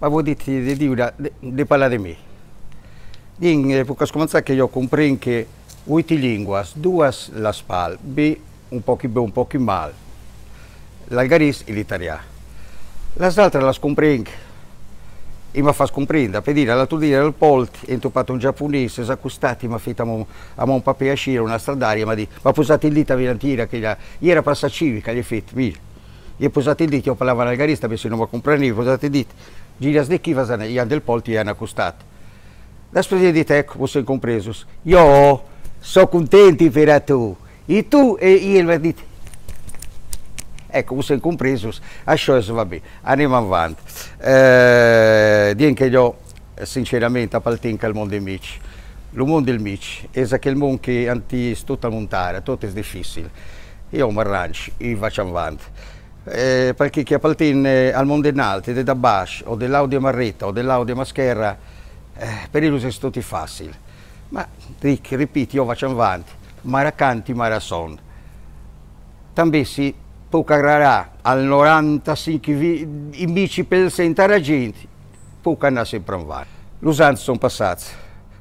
ma voi dite di dire, di parlare di me. In epoca scomanza che io comprendo che oito linguas, due la spal, B un po' più un po' più male, l'algaris e l'italiano. Le altre le comprendo e mi fa comprendere, per dire, l'altro dire al polt, è intoppato un giapponese, si è accostato, mi ha fatto a mon papà uscire una stradaria, ma di, ma posate lì, a tira, che la, era passa civica, gli ha fatto, mi ha posato lì, che io parlavo all'algarista, perché se non mi comprendeva, posate lì, Gjirasdek ivasan janë del polti janë akustat. Dhe shpërdjeni tek, ose në kompresus. Jo, so contenti per atu. E tu e i elvedit. Ecco, usa in compresus, asciò e vabbè, andiamo avanti. Eh, dien che io, sinceramente, a Paltinca il mondo dei mici. Il mondo del mici, esa che il mondo che anti tutta montare, tutto è difficile. Io mi arrangio, e faccio avanti eh, perché chi appaltiene eh, al Mondenalti, da Bash o dell'Audio Marretta o dell'Audio Mascherra, eh, per il è tutto facile. Ma Rick, ripeti, io faccio avanti, maracanti marason. può pucararà al 95 in bici per la gente, può andare sempre avanti. vano. L'usanza sono passati,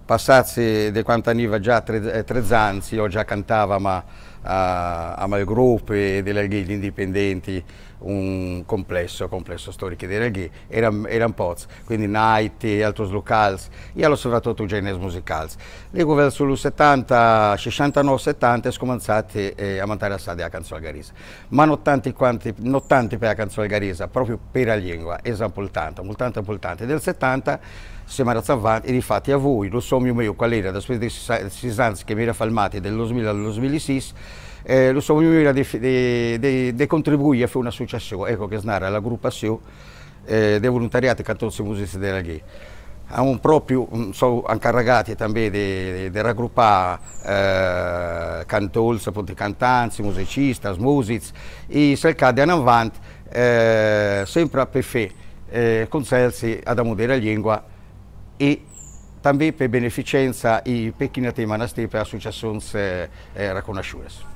passati di quanto anni già tre, eh, tre zanzi, io già cantava ma a, Malgruppe Malgroup e dell'Alghì, gli indipendenti, un complesso, complesso storico dell'Alghì, erano, erano pots, quindi night e altri locali, e soprattutto genesi musicali. Lì verso sul 70, 69-70 è cominciato eh, a mandare la sede della canzone Garisa. ma non tanti, quanti, non tanti per la canzone Garisa, proprio per la lingua, esempio importante, importante, importante. Del 70 siamo andati avanti e infatti a voi, lo so mio qual era, da spese di Sisanzi che mi era falmati dal 2000 2006, eh, lo so, era di, di, contribuire a fare un'associazione, ecco che snara l'aggruppazione eh, dei volontariati 14 musici della GHE. Ha un proprio, sono anche ragazzi anche di, raggruppare eh, cantols, cantanti, musicisti, musici e cercare di in avanti eh, sempre a perfè eh, concerti ad amodere la lingua e anche per beneficenza i pechinati monasteri per associazioni eh, eh riconosciute.